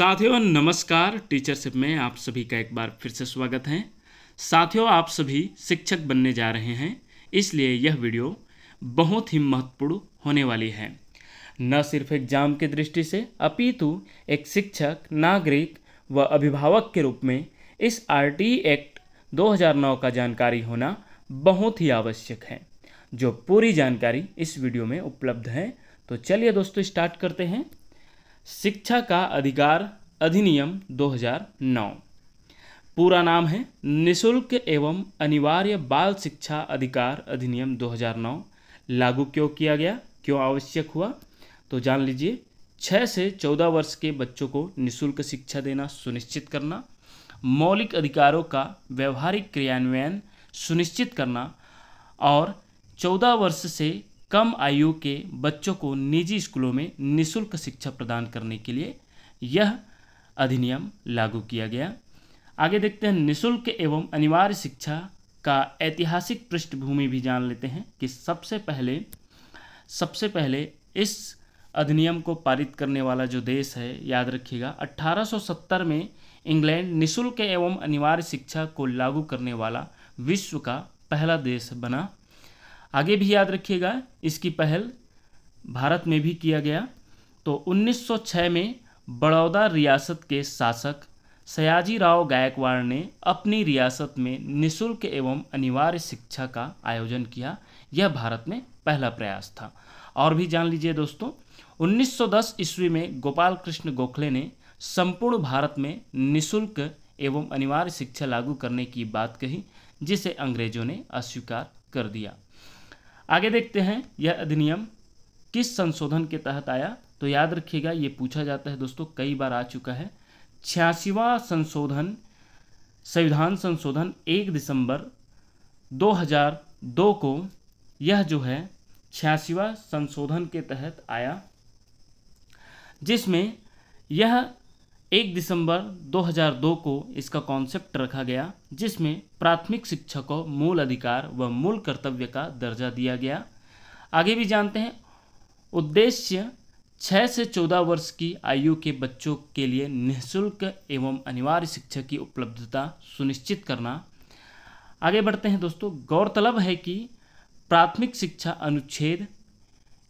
साथियों नमस्कार टीचरशिप में आप सभी का एक बार फिर से स्वागत है साथियों आप सभी शिक्षक बनने जा रहे हैं इसलिए यह वीडियो बहुत ही महत्वपूर्ण होने वाली है न सिर्फ एग्जाम की दृष्टि से अपितु एक शिक्षक नागरिक व अभिभावक के रूप में इस आर एक्ट 2009 का जानकारी होना बहुत ही आवश्यक है जो पूरी जानकारी इस वीडियो में उपलब्ध है तो चलिए दोस्तों स्टार्ट करते हैं शिक्षा का अधिकार अधिनियम 2009 पूरा नाम है निशुल्क एवं अनिवार्य बाल शिक्षा अधिकार अधिनियम 2009 लागू क्यों किया गया क्यों आवश्यक हुआ तो जान लीजिए छः से चौदह वर्ष के बच्चों को निशुल्क शिक्षा देना सुनिश्चित करना मौलिक अधिकारों का व्यवहारिक क्रियान्वयन सुनिश्चित करना और चौदह वर्ष से कम आयु के बच्चों को निजी स्कूलों में निशुल्क शिक्षा प्रदान करने के लिए यह अधिनियम लागू किया गया आगे देखते हैं निशुल्क एवं अनिवार्य शिक्षा का ऐतिहासिक पृष्ठभूमि भी जान लेते हैं कि सबसे पहले सबसे पहले इस अधिनियम को पारित करने वाला जो देश है याद रखिएगा 1870 में इंग्लैंड निशुल्क एवं अनिवार्य शिक्षा को लागू करने वाला विश्व का पहला देश बना आगे भी याद रखिएगा इसकी पहल भारत में भी किया गया तो 1906 में बड़ौदा रियासत के शासक सयाजी राव गायकवाड़ ने अपनी रियासत में निशुल्क एवं अनिवार्य शिक्षा का आयोजन किया यह भारत में पहला प्रयास था और भी जान लीजिए दोस्तों 1910 ईस्वी में गोपाल कृष्ण गोखले ने संपूर्ण भारत में निशुल्क एवं अनिवार्य शिक्षा लागू करने की बात कही जिसे अंग्रेजों ने अस्वीकार कर दिया आगे देखते हैं यह अधिनियम किस संशोधन के तहत आया तो याद रखिएगा ये पूछा जाता है दोस्तों कई बार आ चुका है छियासीवा संशोधन संविधान संशोधन एक दिसंबर 2002 को यह जो है छियासीवा संशोधन के तहत आया जिसमें यह एक दिसंबर 2002 को इसका कॉन्सेप्ट रखा गया जिसमें प्राथमिक शिक्षा को मूल अधिकार व मूल कर्तव्य का दर्जा दिया गया आगे भी जानते हैं उद्देश्य 6 से 14 वर्ष की आयु के बच्चों के लिए निःशुल्क एवं अनिवार्य शिक्षा की उपलब्धता सुनिश्चित करना आगे बढ़ते हैं दोस्तों गौरतलब है कि प्राथमिक शिक्षा अनुच्छेद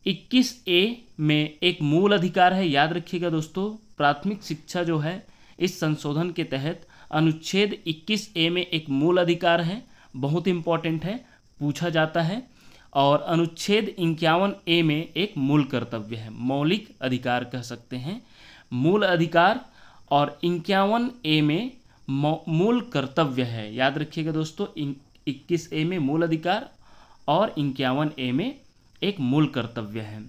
21 ए में एक मूल अधिकार है याद रखिएगा दोस्तों प्राथमिक शिक्षा जो है इस संशोधन के तहत अनुच्छेद 21 ए में एक मूल अधिकार है बहुत इम्पॉर्टेंट है पूछा जाता है और अनुच्छेद इक्यावन ए में एक मूल कर्तव्य है मौलिक अधिकार कह सकते हैं मूल अधिकार और इक्यावन ए में मूल कर्तव्य है याद रखिएगा दोस्तों इक्कीस ए में मूल अधिकार और इक्यावन ए में एक मूल कर्तव्य है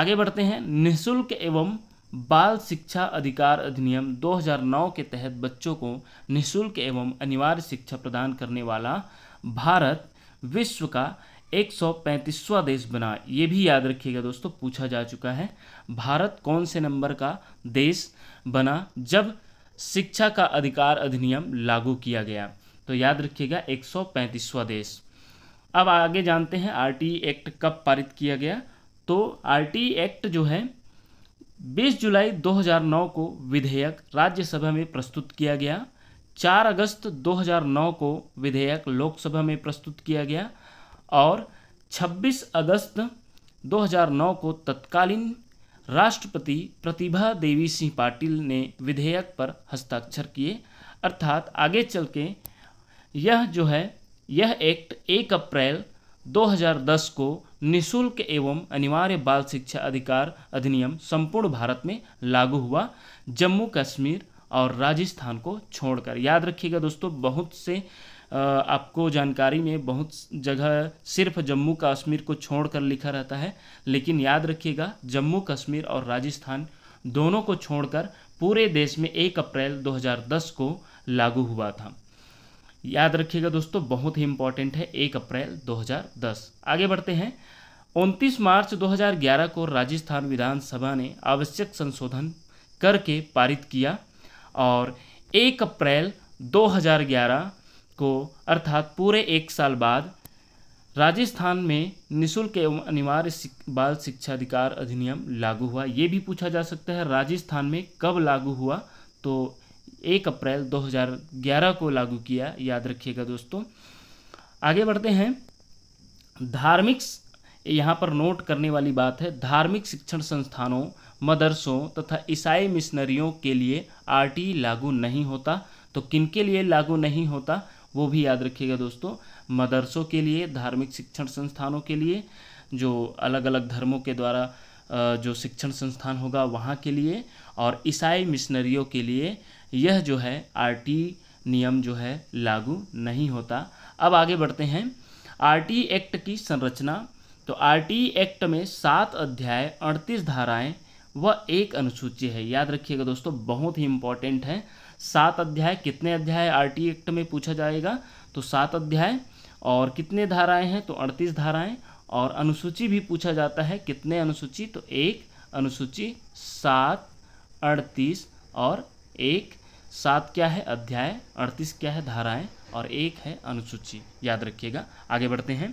आगे बढ़ते हैं निःशुल्क एवं बाल शिक्षा अधिकार अधिनियम 2009 के तहत बच्चों को निशुल्क एवं अनिवार्य शिक्षा प्रदान करने वाला भारत विश्व का 135वां देश बना ये भी याद रखिएगा दोस्तों पूछा जा चुका है भारत कौन से नंबर का देश बना जब शिक्षा का अधिकार अधिनियम लागू किया गया तो याद रखिएगा 135वां देश अब आगे जानते हैं आर एक्ट कब पारित किया गया तो आर एक्ट जो है 20 जुलाई 2009 को विधेयक राज्यसभा में प्रस्तुत किया गया 4 अगस्त 2009 को विधेयक लोकसभा में प्रस्तुत किया गया और 26 अगस्त 2009 को तत्कालीन राष्ट्रपति प्रतिभा देवी सिंह पाटिल ने विधेयक पर हस्ताक्षर किए अर्थात आगे चल के यह जो है यह एक्ट 1 अप्रैल 2010 को निशुल्क एवं अनिवार्य बाल शिक्षा अधिकार अधिनियम संपूर्ण भारत में लागू हुआ जम्मू कश्मीर और राजस्थान को छोड़कर याद रखिएगा दोस्तों बहुत से आपको जानकारी में बहुत जगह सिर्फ जम्मू कश्मीर को छोड़कर लिखा रहता है लेकिन याद रखिएगा जम्मू कश्मीर और राजस्थान दोनों को छोड़कर पूरे देश में 1 अप्रैल 2010 को लागू हुआ था याद रखिएगा दोस्तों बहुत ही इंपॉर्टेंट है एक अप्रैल 2010 आगे बढ़ते हैं 29 मार्च 2011 को राजस्थान विधानसभा ने आवश्यक संशोधन करके पारित किया और एक अप्रैल 2011 को अर्थात पूरे एक साल बाद राजस्थान में निशुल्क एवं अनिवार्य बाल शिक्षा अधिकार अधिनियम लागू हुआ ये भी पूछा जा सकता है राजस्थान में कब लागू हुआ तो एक अप्रैल 2011 को लागू किया याद रखिएगा दोस्तों आगे बढ़ते हैं धार्मिक यहाँ पर नोट करने वाली बात है धार्मिक शिक्षण संस्थानों मदरसों तथा ईसाई मिशनरियों के लिए आरटी लागू नहीं होता तो किन के लिए लागू नहीं होता वो भी याद रखिएगा दोस्तों मदरसों के लिए धार्मिक शिक्षण संस्थानों के लिए जो अलग अलग धर्मों के द्वारा जो शिक्षण संस्थान होगा वहाँ के लिए और ईसाई मिशनरियों के लिए यह जो है आरटी नियम जो है लागू नहीं होता अब आगे बढ़ते हैं आरटी एक्ट की संरचना तो आरटी एक्ट में सात अध्याय अड़तीस धाराएं व एक अनुसूची है याद रखिएगा दोस्तों बहुत ही इंपॉर्टेंट है सात अध्याय कितने अध्याय आर एक्ट में पूछा जाएगा तो सात अध्याय और कितने धाराएं हैं तो अड़तीस धाराएं और अनुसूची भी पूछा जाता है कितने अनुसूची तो एक अनुसूची सात अड़तीस और एक सात क्या है अध्याय अड़तीस क्या है धाराएं और एक है अनुसूची याद रखिएगा आगे बढ़ते हैं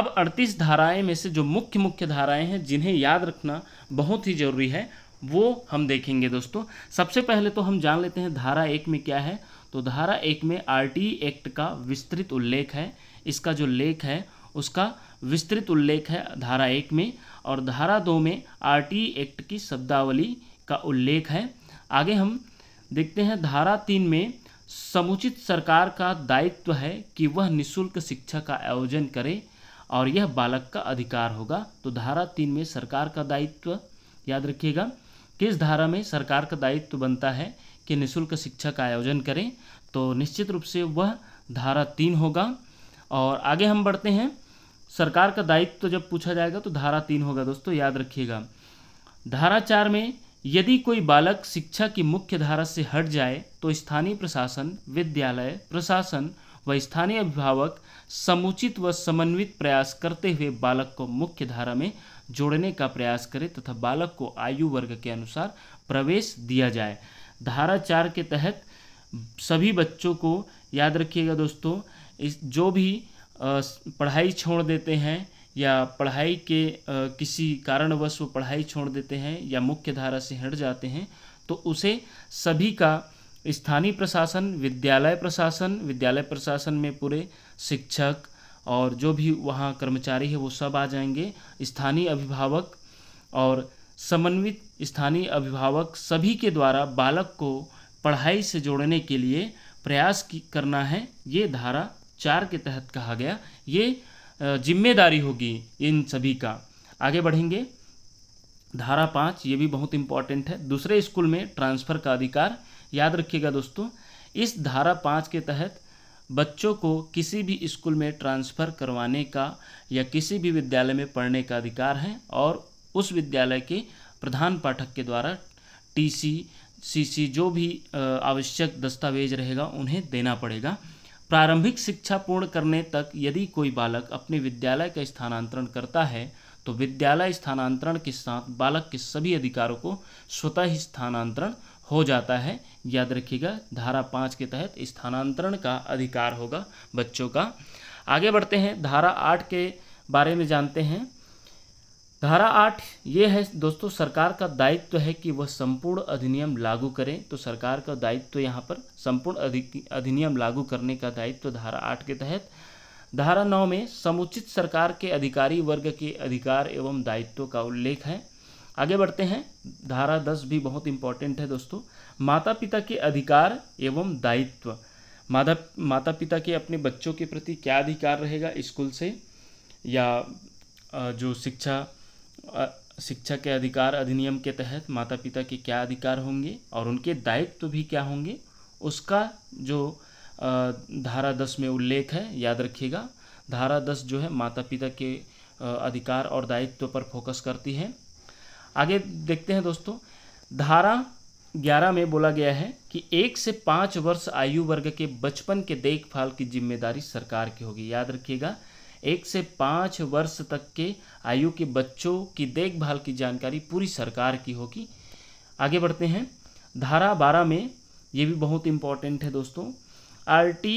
अब अड़तीस धाराएं में से जो मुख्य मुख्य धाराएं हैं जिन्हें याद रखना बहुत ही जरूरी है वो हम देखेंगे दोस्तों सबसे पहले तो हम जान लेते हैं धारा एक में क्या है तो धारा एक में आर एक्ट का विस्तृत उल्लेख है इसका जो लेख है उसका विस्तृत उल्लेख है धारा एक में और धारा दो में आर एक्ट की शब्दावली का उल्लेख है आगे हम देखते हैं धारा तीन में समुचित सरकार का दायित्व है कि वह निशुल्क शिक्षा का आयोजन करे और यह बालक का अधिकार होगा तो धारा तीन में सरकार का दायित्व याद रखिएगा किस धारा में सरकार का दायित्व बनता है कि निशुल्क शिक्षा का आयोजन करें तो निश्चित रूप से वह धारा तीन होगा और आगे हम बढ़ते हैं सरकार का दायित्व जब पूछा जाएगा तो धारा तीन होगा दोस्तों याद रखिएगा धारा चार में यदि कोई बालक शिक्षा की मुख्य धारा से हट जाए तो स्थानीय प्रशासन विद्यालय प्रशासन व स्थानीय अभिभावक समुचित व समन्वित प्रयास करते हुए बालक को मुख्य धारा में जोड़ने का प्रयास करें तथा बालक को आयु वर्ग के अनुसार प्रवेश दिया जाए धारा चार के तहत सभी बच्चों को याद रखिएगा दोस्तों इस जो भी पढ़ाई छोड़ देते हैं या पढ़ाई के किसी कारणवश वो पढ़ाई छोड़ देते हैं या मुख्य धारा से हट जाते हैं तो उसे सभी का स्थानीय प्रशासन विद्यालय प्रशासन विद्यालय प्रशासन में पूरे शिक्षक और जो भी वहाँ कर्मचारी है वो सब आ जाएंगे स्थानीय अभिभावक और समन्वित स्थानीय अभिभावक सभी के द्वारा बालक को पढ़ाई से जोड़ने के लिए प्रयास करना है ये धारा चार के तहत कहा गया ये जिम्मेदारी होगी इन सभी का आगे बढ़ेंगे धारा पाँच ये भी बहुत इम्पॉर्टेंट है दूसरे स्कूल में ट्रांसफ़र का अधिकार याद रखिएगा दोस्तों इस धारा पाँच के तहत बच्चों को किसी भी स्कूल में ट्रांसफ़र करवाने का या किसी भी विद्यालय में पढ़ने का अधिकार है और उस विद्यालय के प्रधान पाठक के द्वारा टीसी सीसी जो भी आवश्यक दस्तावेज रहेगा उन्हें देना पड़ेगा प्रारंभिक शिक्षा पूर्ण करने तक यदि कोई बालक अपने विद्यालय का स्थानांतरण करता है तो विद्यालय स्थानांतरण के साथ बालक के सभी अधिकारों को स्वतः ही स्थानांतरण हो जाता है याद रखिएगा धारा पाँच के तहत स्थानांतरण का अधिकार होगा बच्चों का आगे बढ़ते हैं धारा आठ के बारे में जानते हैं धारा आठ ये है दोस्तों सरकार का दायित्व तो है कि वह संपूर्ण अधिनियम लागू करें तो सरकार का दायित्व तो यहाँ पर संपूर्ण अधिनियम लागू करने का दायित्व तो धारा आठ के तहत धारा नौ में समुचित सरकार के अधिकारी वर्ग के अधिकार एवं दायित्व का उल्लेख है आगे बढ़ते हैं धारा दस भी बहुत इंपॉर्टेंट है दोस्तों माता पिता के अधिकार एवं दायित्व माता माता पिता के अपने बच्चों के प्रति क्या अधिकार रहेगा स्कूल से या जो शिक्षा शिक्षा के अधिकार अधिनियम के तहत माता पिता के क्या अधिकार होंगे और उनके दायित्व तो भी क्या होंगे उसका जो धारा दस में उल्लेख है याद रखिएगा धारा दस जो है माता पिता के अधिकार और दायित्व पर फोकस करती है आगे देखते हैं दोस्तों धारा ग्यारह में बोला गया है कि एक से पाँच वर्ष आयु वर्ग के बचपन के देखभाल की जिम्मेदारी सरकार की होगी याद रखिएगा एक से पाँच वर्ष तक के आयु के बच्चों की देखभाल की जानकारी पूरी सरकार की होगी आगे बढ़ते हैं धारा बारह में ये भी बहुत इम्पॉर्टेंट है दोस्तों आरटी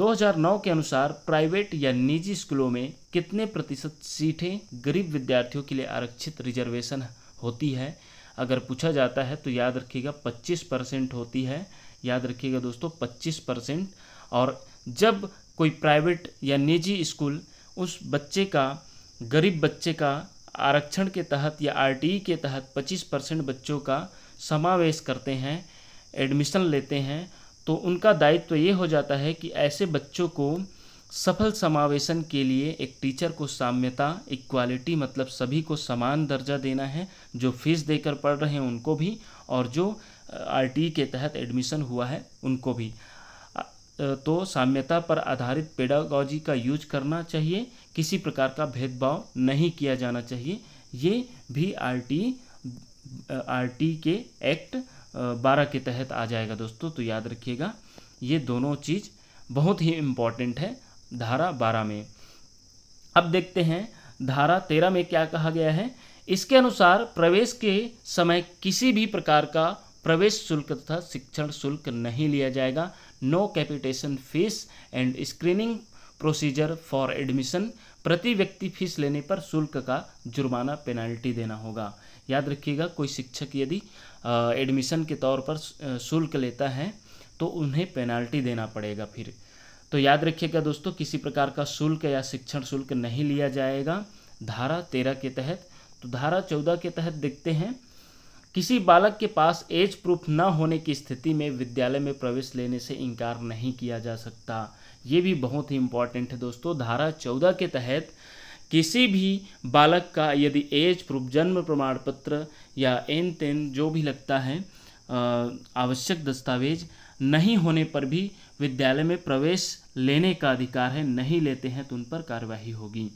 2009 के अनुसार प्राइवेट या निजी स्कूलों में कितने प्रतिशत सीटें गरीब विद्यार्थियों के लिए आरक्षित रिजर्वेशन होती है अगर पूछा जाता है तो याद रखिएगा 25 परसेंट होती है याद रखिएगा दोस्तों 25 परसेंट और जब कोई प्राइवेट या निजी स्कूल उस बच्चे का गरीब बच्चे का आरक्षण के तहत या आर के तहत 25 परसेंट बच्चों का समावेश करते हैं एडमिशन लेते हैं तो उनका दायित्व ये हो जाता है कि ऐसे बच्चों को सफल समावेशन के लिए एक टीचर को साम्यता इक्वालिटी मतलब सभी को समान दर्जा देना है जो फीस देकर पढ़ रहे हैं उनको भी और जो आर के तहत एडमिशन हुआ है उनको भी तो साम्यता पर आधारित पेडागॉजी का यूज करना चाहिए किसी प्रकार का भेदभाव नहीं किया जाना चाहिए ये भी आर टी आर टी के एक्ट बारह के तहत आ जाएगा दोस्तों तो याद रखिएगा ये दोनों चीज़ बहुत ही इम्पॉर्टेंट है धारा बारह में अब देखते हैं धारा तेरह में क्या कहा गया है इसके अनुसार प्रवेश के समय किसी भी प्रकार का प्रवेश शुल्क तथा शिक्षण शुल्क नहीं लिया जाएगा no capitation fees and screening procedure for admission प्रति व्यक्ति फीस लेने पर शुल्क का जुर्माना पेनल्टी देना होगा याद रखिएगा कोई शिक्षक यदि एडमिशन के तौर पर शुल्क लेता है तो उन्हें पेनल्टी देना पड़ेगा फिर तो याद रखिएगा दोस्तों किसी प्रकार का शुल्क या शिक्षण शुल्क नहीं लिया जाएगा धारा तेरह के तहत तो धारा चौदह के तहत देखते हैं किसी बालक के पास एज प्रूफ न होने की स्थिति में विद्यालय में प्रवेश लेने से इनकार नहीं किया जा सकता ये भी बहुत ही इम्पॉर्टेंट है दोस्तों धारा चौदह के तहत किसी भी बालक का यदि एज प्रूफ जन्म प्रमाण पत्र या एन तेन जो भी लगता है आवश्यक दस्तावेज नहीं होने पर भी विद्यालय में प्रवेश लेने का अधिकार है नहीं लेते हैं तो उन पर कार्यवाही होगी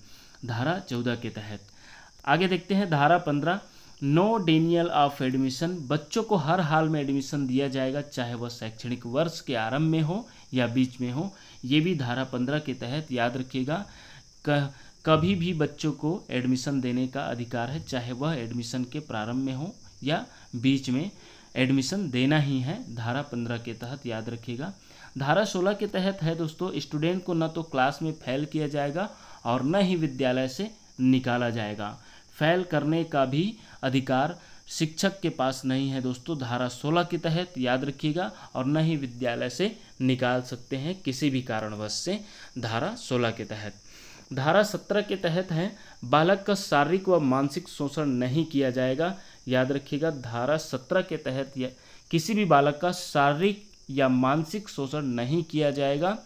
धारा चौदह के तहत आगे देखते हैं धारा पंद्रह नो डेनियल ऑफ एडमिशन बच्चों को हर हाल में एडमिशन दिया जाएगा चाहे वह शैक्षणिक वर्ष के आरंभ में हो या बीच में हो ये भी धारा पंद्रह के तहत याद रखिएगा कभी भी बच्चों को एडमिशन देने का अधिकार है चाहे वह एडमिशन के प्रारंभ में हो या बीच में एडमिशन देना ही है धारा पंद्रह के तहत याद रखिएगा धारा सोलह के तहत है दोस्तों स्टूडेंट को न तो क्लास में फैल किया जाएगा और न ही विद्यालय से निकाला जाएगा फैल करने का भी अधिकार शिक्षक के पास नहीं है दोस्तों धारा 16 के तहत याद रखिएगा और न ही विद्यालय से निकाल सकते हैं किसी भी कारणवश से धारा 16 के तहत धारा 17 के तहत है बालक का शारीरिक व मानसिक शोषण नहीं किया जाएगा याद रखिएगा धारा 17 के तहत या किसी भी बालक का शारीरिक या मानसिक शोषण नहीं किया जाएगा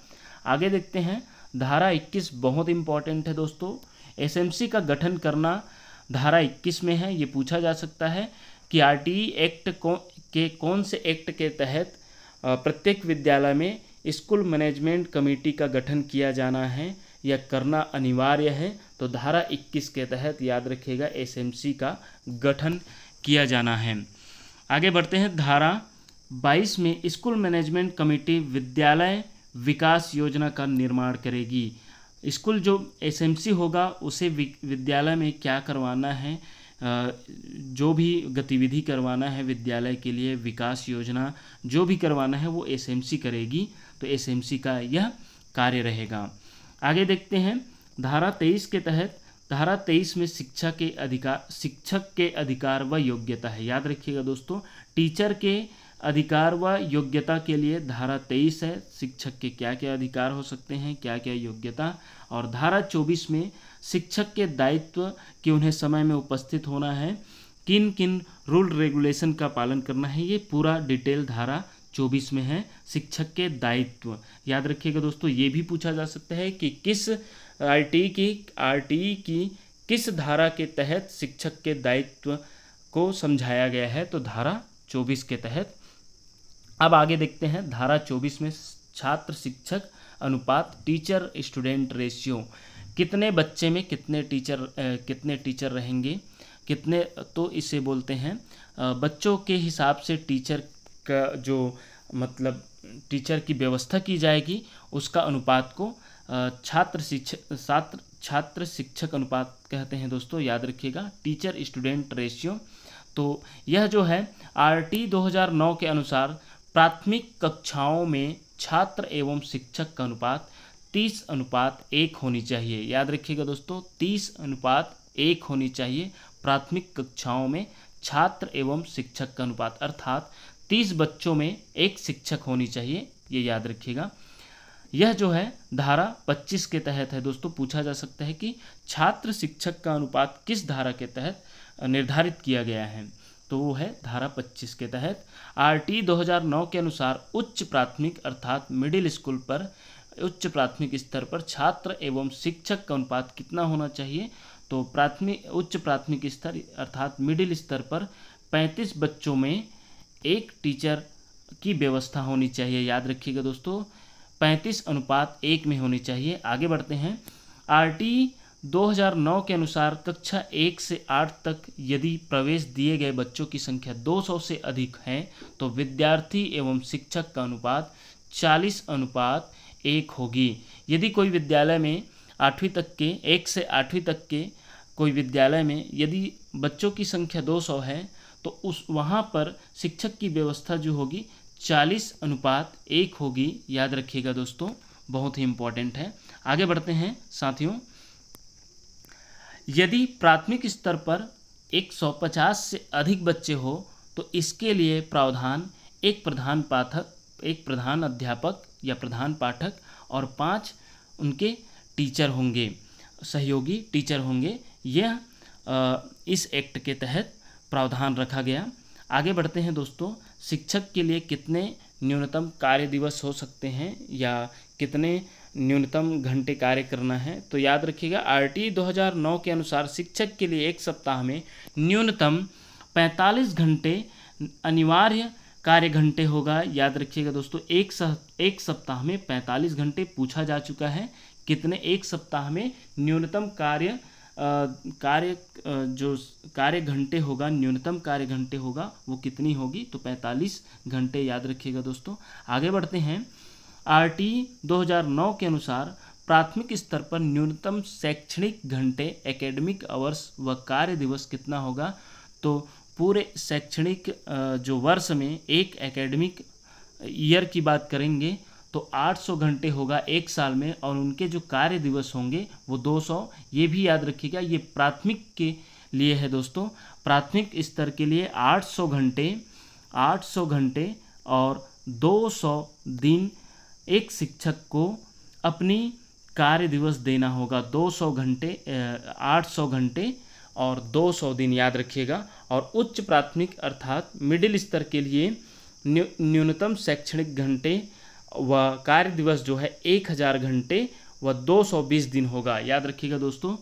आगे देखते हैं धारा 21 बहुत इंपॉर्टेंट है दोस्तों एसएमसी का गठन करना धारा इक्कीस में है ये पूछा जा सकता है कि आर एक्ट को के कौन से एक्ट के तहत प्रत्येक विद्यालय में स्कूल मैनेजमेंट कमेटी का गठन किया जाना है या करना अनिवार्य है तो धारा 21 के तहत याद रखिएगा एसएमसी का गठन किया जाना है आगे बढ़ते हैं धारा 22 में स्कूल मैनेजमेंट कमेटी विद्यालय विकास योजना का निर्माण करेगी स्कूल जो एसएमसी होगा उसे विद्यालय में क्या करवाना है जो भी गतिविधि करवाना है विद्यालय के लिए विकास योजना जो भी करवाना है वो एसएमसी करेगी तो एसएमसी का यह कार्य रहेगा आगे देखते हैं धारा तेईस के तहत धारा तेईस में शिक्षा के अधिकार शिक्षक के अधिकार व योग्यता है याद रखिएगा दोस्तों टीचर के अधिकार व योग्यता के लिए धारा तेईस है शिक्षक के क्या क्या अधिकार हो सकते हैं क्या क्या योग्यता और धारा 24 में शिक्षक के दायित्व कि उन्हें समय में उपस्थित होना है किन किन रूल रेगुलेशन का पालन करना है ये पूरा डिटेल धारा 24 में है शिक्षक के दायित्व याद रखिएगा दोस्तों ये भी पूछा जा सकता है कि किस आर की आर की किस धारा के तहत शिक्षक के दायित्व को समझाया गया है तो धारा 24 के तहत अब आगे देखते हैं धारा 24 में छात्र शिक्षक अनुपात टीचर स्टूडेंट रेशियो कितने बच्चे में कितने टीचर कितने टीचर रहेंगे कितने तो इसे बोलते हैं बच्चों के हिसाब से टीचर का जो मतलब टीचर की व्यवस्था की जाएगी उसका अनुपात को छात्र शिक्षक छात्र छात्र शिक्षक अनुपात कहते हैं दोस्तों याद रखिएगा टीचर स्टूडेंट रेशियो तो यह जो है आरटी 2009 के अनुसार प्राथमिक कक्षाओं में छात्र एवं शिक्षक का अनुपात तीस अनुपात एक होनी चाहिए याद रखिएगा दोस्तों तीस अनुपात एक होनी चाहिए प्राथमिक कक्षाओं में छात्र एवं शिक्षक का अनुपात अर्थात तीस बच्चों में एक शिक्षक होनी चाहिए ये याद रखिएगा यह जो है धारा 25 के तहत है दोस्तों पूछा जा सकता है कि छात्र शिक्षक का अनुपात किस धारा के तहत निर्धारित किया गया है तो वो है धारा 25 के तहत आरटी 2009 के अनुसार उच्च प्राथमिक अर्थात मिडिल स्कूल पर उच्च प्राथमिक स्तर पर छात्र एवं शिक्षक का अनुपात कितना होना चाहिए तो प्राथमिक उच्च प्राथमिक स्तर अर्थात मिडिल स्तर पर 35 बच्चों में एक टीचर की व्यवस्था होनी चाहिए याद रखिएगा दोस्तों 35 अनुपात एक में होनी चाहिए आगे बढ़ते हैं आर 2009 के अनुसार कक्षा एक से आठ तक यदि प्रवेश दिए गए बच्चों की संख्या 200 से अधिक है तो विद्यार्थी एवं शिक्षक का अनुपात 40 अनुपात एक होगी यदि कोई विद्यालय में आठवीं तक के एक से आठवीं तक के कोई विद्यालय में यदि बच्चों की संख्या 200 है तो उस वहाँ पर शिक्षक की व्यवस्था जो होगी 40 अनुपात एक होगी याद रखिएगा दोस्तों बहुत ही इम्पॉर्टेंट है आगे बढ़ते हैं साथियों यदि प्राथमिक स्तर पर 150 से अधिक बच्चे हो तो इसके लिए प्रावधान एक प्रधान पाठक एक प्रधान अध्यापक या प्रधान पाठक और पांच उनके टीचर होंगे सहयोगी टीचर होंगे यह इस एक्ट के तहत प्रावधान रखा गया आगे बढ़ते हैं दोस्तों शिक्षक के लिए कितने न्यूनतम कार्य दिवस हो सकते हैं या कितने न्यूनतम घंटे कार्य करना है तो याद रखिएगा आरटी 2009 के अनुसार शिक्षक के लिए एक सप्ताह में न्यूनतम 45 घंटे अनिवार्य कार्य घंटे होगा याद रखिएगा दोस्तों एक सप एक सप्ताह में 45 घंटे पूछा जा चुका है कितने एक सप्ताह में न्यूनतम कार्य कार्य जो कार्य घंटे होगा न्यूनतम कार्य घंटे होगा वो कितनी होगी तो 45 घंटे याद रखिएगा दोस्तों आगे बढ़ते हैं आरटी 2009 के अनुसार प्राथमिक स्तर पर न्यूनतम शैक्षणिक घंटे एकेडमिक आवर्स व कार्य दिवस कितना होगा तो पूरे शैक्षणिक जो वर्ष में एक एकेडमिक ईयर की बात करेंगे तो 800 घंटे होगा एक साल में और उनके जो कार्य दिवस होंगे वो 200 ये भी याद रखिएगा ये प्राथमिक के लिए है दोस्तों प्राथमिक स्तर के लिए 800 घंटे 800 घंटे और 200 दिन एक शिक्षक को अपनी कार्य दिवस देना होगा 200 घंटे 800 घंटे और 200 दिन याद रखिएगा और उच्च प्राथमिक अर्थात मिडिल स्तर के लिए न्यूनतम शैक्षणिक घंटे व कार्य दिवस जो है एक हज़ार घंटे व 220 दिन होगा याद रखिएगा दोस्तों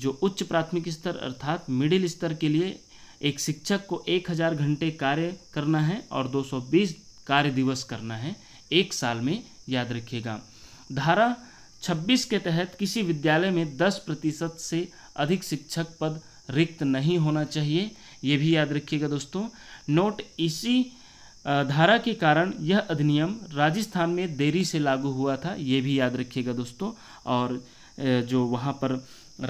जो उच्च प्राथमिक स्तर अर्थात मिडिल स्तर के लिए एक शिक्षक को एक हज़ार घंटे कार्य करना है और 220 कार्य दिवस करना है एक साल में याद रखिएगा धारा 26 के तहत किसी विद्यालय में 10 प्रतिशत से अधिक शिक्षक पद रिक्त नहीं होना चाहिए ये भी याद रखिएगा दोस्तों नोट इसी धारा के कारण यह अधिनियम राजस्थान में देरी से लागू हुआ था ये भी याद रखिएगा दोस्तों और जो वहाँ पर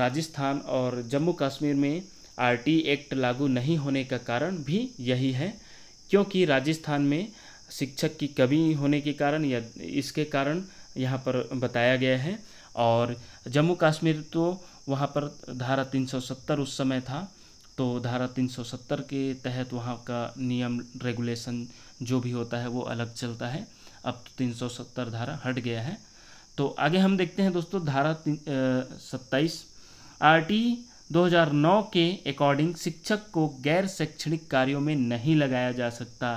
राजस्थान और जम्मू कश्मीर में आर एक्ट लागू नहीं होने का कारण भी यही है क्योंकि राजस्थान में शिक्षक की कमी होने के कारण या इसके कारण यहाँ पर बताया गया है और जम्मू कश्मीर तो वहाँ पर धारा 370 उस समय था तो धारा 370 के तहत वहाँ का नियम रेगुलेशन जो भी होता है वो अलग चलता है अब तो 370 धारा हट गया है तो आगे हम देखते हैं दोस्तों धारा सत्ताईस आर टी 2009 के अकॉर्डिंग शिक्षक को गैर शैक्षणिक कार्यों में नहीं लगाया जा सकता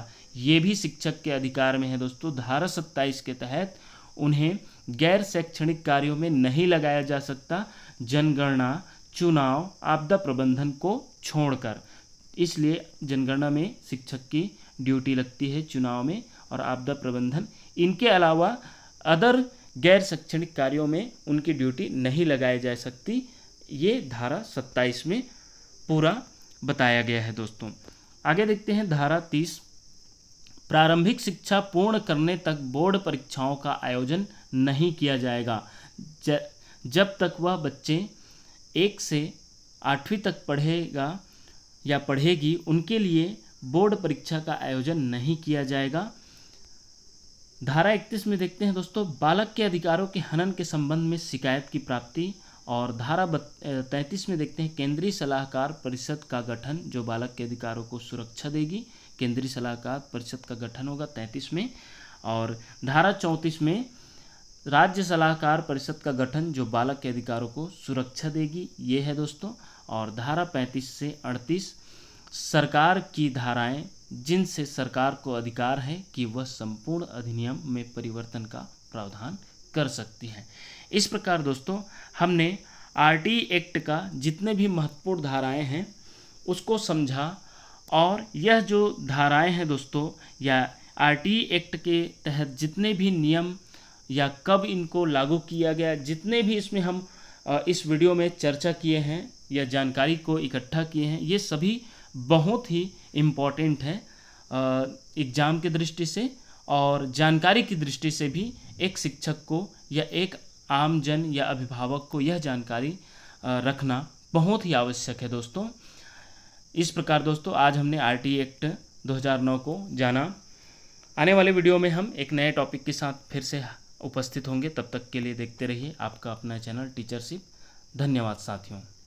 ये भी शिक्षक के अधिकार में है दोस्तों धारा सत्ताईस के तहत उन्हें गैर शैक्षणिक कार्यों में नहीं लगाया जा सकता जनगणना चुनाव आपदा प्रबंधन को छोड़कर इसलिए जनगणना में शिक्षक की ड्यूटी लगती है चुनाव में और आपदा प्रबंधन इनके अलावा अदर गैर शैक्षणिक कार्यों में उनकी ड्यूटी नहीं लगाई जा सकती ये धारा 27 में पूरा बताया गया है दोस्तों आगे देखते हैं धारा 30 प्रारंभिक शिक्षा पूर्ण करने तक बोर्ड परीक्षाओं का आयोजन नहीं किया जाएगा ज, जब तक वह बच्चे एक से आठवीं तक पढ़ेगा या पढ़ेगी उनके लिए बोर्ड परीक्षा का आयोजन नहीं किया जाएगा धारा इकतीस में देखते हैं दोस्तों बालक के अधिकारों के हनन के संबंध में शिकायत की प्राप्ति और धारा तैंतीस में देखते हैं केंद्रीय सलाहकार परिषद का गठन जो बालक के अधिकारों को सुरक्षा देगी केंद्रीय सलाहकार परिषद का गठन होगा तैंतीस में और धारा चौंतीस में राज्य सलाहकार परिषद का गठन जो बालक के अधिकारों को सुरक्षा देगी ये है दोस्तों और धारा 35 से 38 सरकार की धाराएं जिनसे सरकार को अधिकार है कि वह संपूर्ण अधिनियम में परिवर्तन का प्रावधान कर सकती है इस प्रकार दोस्तों हमने आर एक्ट का जितने भी महत्वपूर्ण धाराएं हैं उसको समझा और यह जो धाराएं हैं दोस्तों या आर एक्ट के तहत जितने भी नियम या कब इनको लागू किया गया जितने भी इसमें हम इस वीडियो में चर्चा किए हैं या जानकारी को इकट्ठा किए हैं ये सभी बहुत ही इम्पॉर्टेंट है एग्ज़ाम की दृष्टि से और जानकारी की दृष्टि से भी एक शिक्षक को या एक आम जन या अभिभावक को यह जानकारी रखना बहुत ही आवश्यक है दोस्तों इस प्रकार दोस्तों आज हमने आरटी एक्ट 2009 को जाना आने वाले वीडियो में हम एक नए टॉपिक के साथ फिर से उपस्थित होंगे तब तक के लिए देखते रहिए आपका अपना चैनल टीचरशिप धन्यवाद साथियों